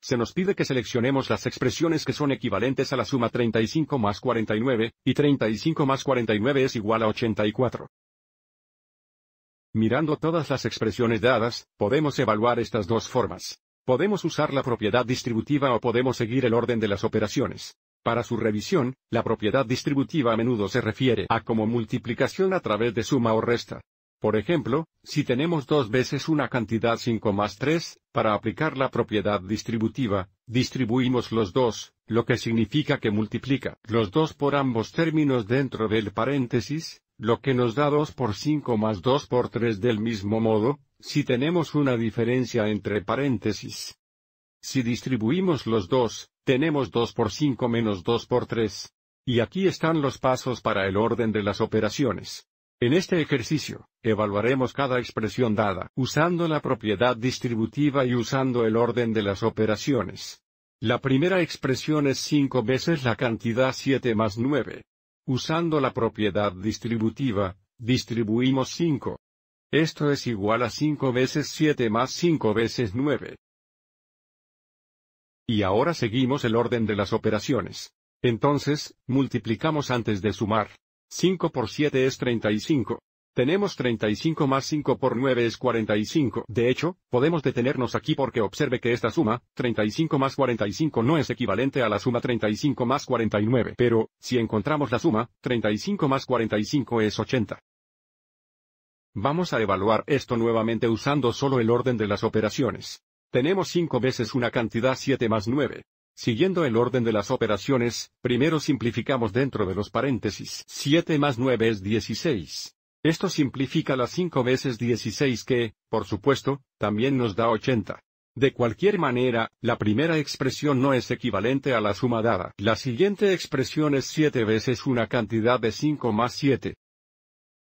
Se nos pide que seleccionemos las expresiones que son equivalentes a la suma 35 más 49, y 35 más 49 es igual a 84. Mirando todas las expresiones dadas, podemos evaluar estas dos formas. Podemos usar la propiedad distributiva o podemos seguir el orden de las operaciones. Para su revisión, la propiedad distributiva a menudo se refiere a como multiplicación a través de suma o resta. Por ejemplo, si tenemos dos veces una cantidad 5 más 3, para aplicar la propiedad distributiva, distribuimos los dos, lo que significa que multiplica los dos por ambos términos dentro del paréntesis, lo que nos da 2 por 5 más 2 por 3 del mismo modo, si tenemos una diferencia entre paréntesis. Si distribuimos los dos, tenemos 2 por 5 menos 2 por 3. Y aquí están los pasos para el orden de las operaciones. En este ejercicio, evaluaremos cada expresión dada, usando la propiedad distributiva y usando el orden de las operaciones. La primera expresión es 5 veces la cantidad 7 más 9. Usando la propiedad distributiva, distribuimos 5. Esto es igual a 5 veces 7 más 5 veces 9. Y ahora seguimos el orden de las operaciones. Entonces, multiplicamos antes de sumar. 5 por 7 es 35. Tenemos 35 más 5 por 9 es 45. De hecho, podemos detenernos aquí porque observe que esta suma, 35 más 45 no es equivalente a la suma 35 más 49. Pero, si encontramos la suma, 35 más 45 es 80. Vamos a evaluar esto nuevamente usando solo el orden de las operaciones. Tenemos 5 veces una cantidad 7 más 9. Siguiendo el orden de las operaciones, primero simplificamos dentro de los paréntesis 7 más 9 es 16. Esto simplifica las 5 veces 16 que, por supuesto, también nos da 80. De cualquier manera, la primera expresión no es equivalente a la suma dada. La siguiente expresión es 7 veces una cantidad de 5 más 7.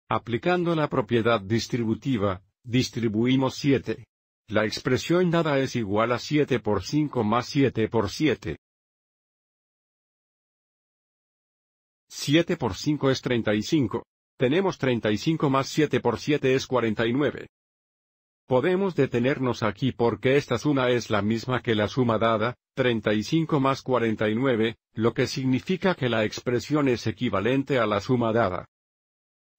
Aplicando la propiedad distributiva, distribuimos 7. La expresión dada es igual a 7 por 5 más 7 por 7. 7 por 5 es 35. Tenemos 35 más 7 por 7 es 49. Podemos detenernos aquí porque esta suma es la misma que la suma dada, 35 más 49, lo que significa que la expresión es equivalente a la suma dada.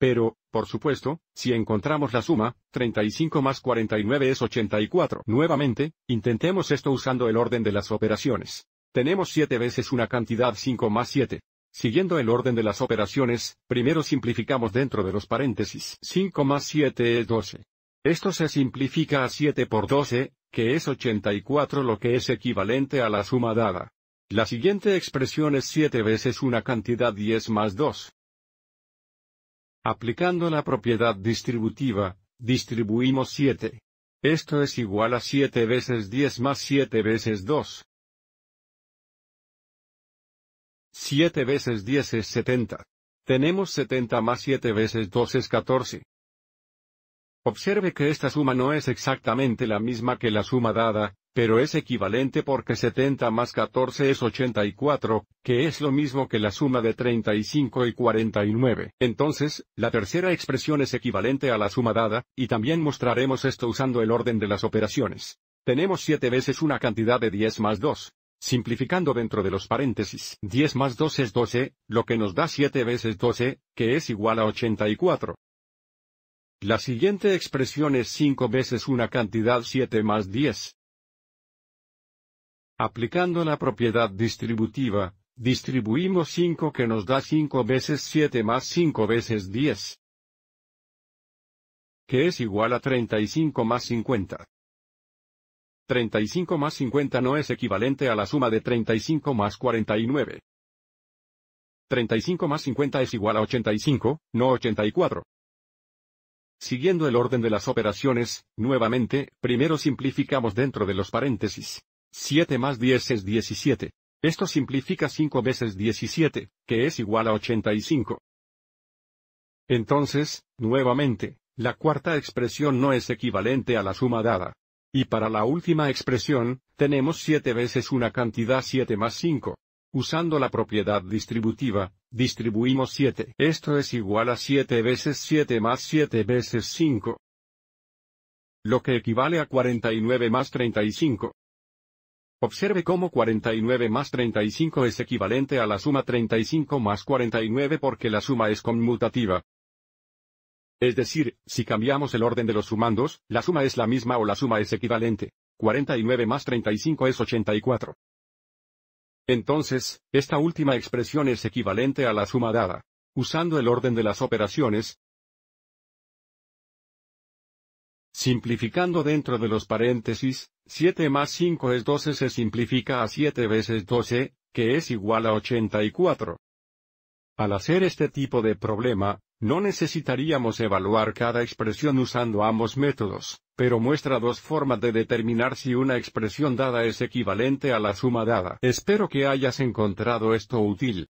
Pero, por supuesto, si encontramos la suma, 35 más 49 es 84. Nuevamente, intentemos esto usando el orden de las operaciones. Tenemos 7 veces una cantidad 5 más 7. Siguiendo el orden de las operaciones, primero simplificamos dentro de los paréntesis. 5 más 7 es 12. Esto se simplifica a 7 por 12, que es 84 lo que es equivalente a la suma dada. La siguiente expresión es 7 veces una cantidad 10 más 2. Aplicando la propiedad distributiva, distribuimos 7. Esto es igual a 7 veces 10 más 7 veces 2. 7 veces 10 es 70. Tenemos 70 más 7 veces 2 es 14. Observe que esta suma no es exactamente la misma que la suma dada, pero es equivalente porque 70 más 14 es 84, que es lo mismo que la suma de 35 y 49. Entonces, la tercera expresión es equivalente a la suma dada, y también mostraremos esto usando el orden de las operaciones. Tenemos 7 veces una cantidad de 10 más 2. Simplificando dentro de los paréntesis, 10 más 2 es 12, lo que nos da 7 veces 12, que es igual a 84. La siguiente expresión es 5 veces una cantidad 7 más 10, Aplicando la propiedad distributiva, distribuimos 5 que nos da 5 veces 7 más 5 veces 10, que es igual a 35 más 50. 35 más 50 no es equivalente a la suma de 35 más 49. 35 más 50 es igual a 85, no 84. Siguiendo el orden de las operaciones, nuevamente, primero simplificamos dentro de los paréntesis. 7 más 10 es 17. Esto simplifica 5 veces 17, que es igual a 85. Entonces, nuevamente, la cuarta expresión no es equivalente a la suma dada. Y para la última expresión, tenemos 7 veces una cantidad 7 más 5. Usando la propiedad distributiva, distribuimos 7. Esto es igual a 7 veces 7 más 7 veces 5. Lo que equivale a 49 más 35. Observe cómo 49 más 35 es equivalente a la suma 35 más 49 porque la suma es conmutativa. Es decir, si cambiamos el orden de los sumandos, la suma es la misma o la suma es equivalente. 49 más 35 es 84. Entonces, esta última expresión es equivalente a la suma dada. Usando el orden de las operaciones, simplificando dentro de los paréntesis, 7 más 5 es 12 se simplifica a 7 veces 12, que es igual a 84. Al hacer este tipo de problema, no necesitaríamos evaluar cada expresión usando ambos métodos, pero muestra dos formas de determinar si una expresión dada es equivalente a la suma dada. Espero que hayas encontrado esto útil.